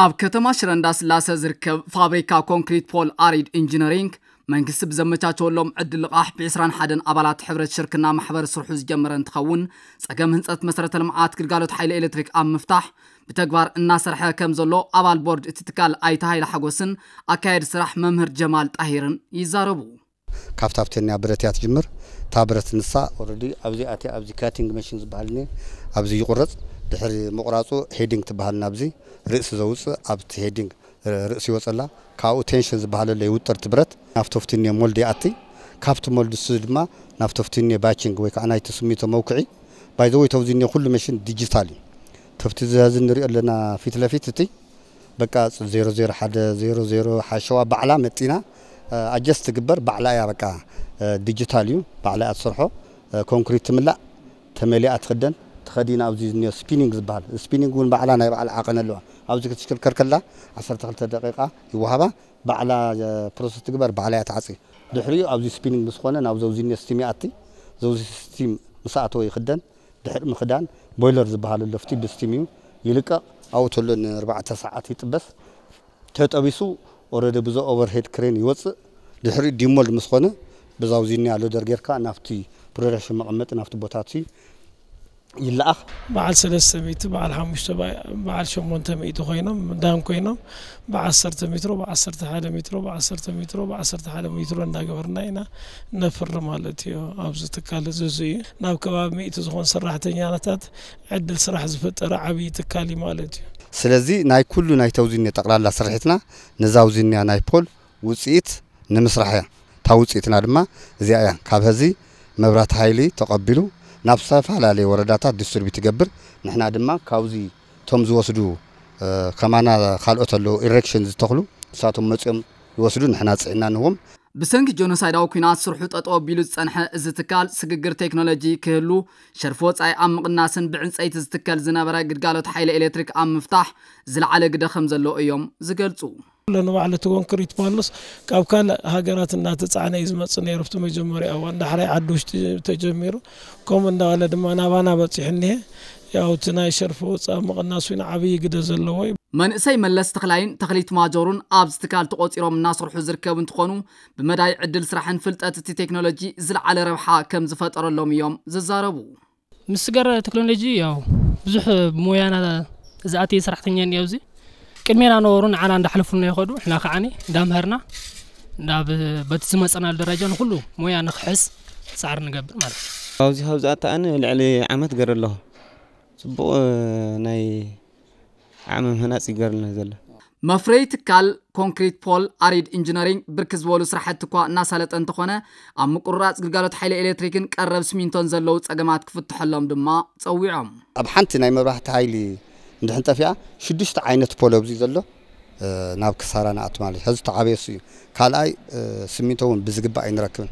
ኣብ ከተማ ሽረ እንዳስላሴ ዝርከብ ፋብሪካ ኮንክሪት ፖል ኣሪድ ኢንጂነሪንግ መንግስቲ ብዘመቻቸወሎም ዕድል ልቓሕ ብ21 ኣባላት ሕብረት ሽርክና ማሕበር ስርሑ ዝጀመረ እንትኸውን ፀገም ህንፀት መሰረተ ልምዓት ግልጋሎት ሓይሊ ኤሌክትሪክ ኣብ ምፍታሕ ብተግባር እናሰርሐ ከም ዘሎ ኣባል ቦርድ እቲ ትካል ኣይተ ሃይለ ሓጎስን ኣካየድ ስራሕ መምህር ጀማል ጣሂርን ይዛረቡ ካብታ ብተኒያ ብረት እያ ትጅምር እታ ብረት ንሳ ኦረዲ ኣብዚ ኣትያ ኣብዚ ካቲንግ መሽን ዝበሃል ኣብዚ ይቁረፅ دحر مقراصو هيدينغ تبهال نابزي رئيس زوس أبت هيدينغ رئيس زوس الله كاو تنشنز بهال اللي يوتر تبرت نافتوفتيني مولدي أتي كافت مولد سودما نافتوفتيني باتشينغ ويك أنا يتسميتو موقعي باي ذوي توزيني كل مشين ديجيتالي تفتي زازن نري لنا فيت لفيتتي بكا 00 حد 00 حشوا بعلا متينا أجست كبر بعلا يا بكا ديجيتاليو بعلا أتصرحو كونكريت ملا تملي أتخدن تخدين أو زين نيو سبينينغ زبال سبينينغ هو بعلا نيو بعلا عقنا اللوا أو زي كتشكل كركلا عشر تخلت دقيقة يوهابا بعلا بروسس تكبر بعلا يتعصي دحرية أو زي سبينينغ مسخونة أو زي زين نيو ستيم يعطي زو زي ستيم مساعته يخدن دحر مخدان بويلر زبال اللفتي بستيميو يلقى أو تلون أربعة ساعات يتبس تهت أبيسو ورد بزو أوفر هيد كرين يوتس دحرية ديمول مسخونة بزاو زين نيو على درجة كا نفتي بروشن مقمت نفتي بوتاتي يلاخ بعد سلسة ميت بعد حاموش تبع بعد شو مونت ميت وخينم دام كوينم بعد سرت مترو بعد سرت حالة مترو بعد سرت مترو بعد سرت حالة مترو عند قبرنا هنا نفر مالتي أبز تكال زوزي ناو كباب ميت زخون سرحة نياناتات عد السرح زفت رعبي تكالي مالتي سلزي ناي كله ناي توزيني تقلال لسرحتنا نزاوزيني ناي بول وصيت نمسرحيا تاوصيتنا لما زيايا كابهزي مبرات هايلي تقبلو ናብ ዝተፈላለየ ወረዳታት ዲስትሪቢት ትገብር ንሕና ድማ ካብዚ ቶም ዝወስዱ ከማና ካልኦት ኣለዉ ኢሬክሽን ዝተኽሉ ንሳቶም መፅኦም ይወስዱ ንሕና ፅዕና ንህቦም ብሰንኪ ጆኖሳይዳዊ ኩናት ስርሑ ጠጠው ኣቢሉ ዝፀንሐ እዚ ትካል ስግግር ቴክኖሎጂ ክህሉ ሸርፊ ወፃኢ ኣብ ምቕናስን ብዕንፀይቲ ዝትከል ዝነበረ ግድጋሎት ሓይሊ ኤሌክትሪክ ኣብ ምፍታሕ ዝለዓለ ግደ ከም ዘለዎ እዮም ዝገልፁ كلنا معلت ونكريت مالس كاب كان هاجرات الناس تصعنا يزمت سنيرفت مجمري أو عند حرة عدوش تجمره كم عند ولد ما نبى نبى تحنيه يا وتناي شرفه وصام الناس فين عبي قدز اللوي من سي ملس تقلين تقليت ماجورون أبز تكال تقوت إرام الناس رح يزرك كون تقنو بمداي عدل سرح انفلت أتتي تكنولوجي زل على ربحة كم زفت أرلهم يوم ززاربو مسجر تكنولوجي بزح مويانا زعتي سرحتني يوزي ቅድሜና ነበሩ ንዓና እንዳሕለፉና ይኸዱ ሕና ከዓኒ እንዳምህርና ናብ በቲ ዝመፀናሉ ደረጃ ንኩሉ ሞያ ንክሕዝ ፃዕሪ ንገብር ማለት እዩ ኣብዚ ካብዚ ኣታኣኒ ልዕሊ ዓመት ገር ኣለኹ ፅቡቕ ናይ ዓመ ምህናፅ ይገርልና ዘሎ መፍረይ ትካል ኮንክሪት ፖል ኣሪድ ኢንጂነሪንግ ብርክ ዝበሉ ስራሕቲ እኳ እናሳለጠ እንተኾነ ኣብ ምቁርራፅ ግልጋሎት ሓይሊ ኤሌክትሪክን ቀረብ ስሚንቶን ዘለው ፀገማት ክፍትሐሎም ድማ ፀዊዖም ኣብ ሓንቲ ናይ መብራህቲ ሓይሊ እንድሕን ጠፊኣ ሽዱሽተ ዓይነት ፖሎ ኣብዚ ዘሎ ናብ ክሳራ ንኣቱ ማለት እዩ ሕዚ ተዓበየሱ እዩ ካልኣይ ስሚንቶ እውን ብዝግባእ ኣይንረክብን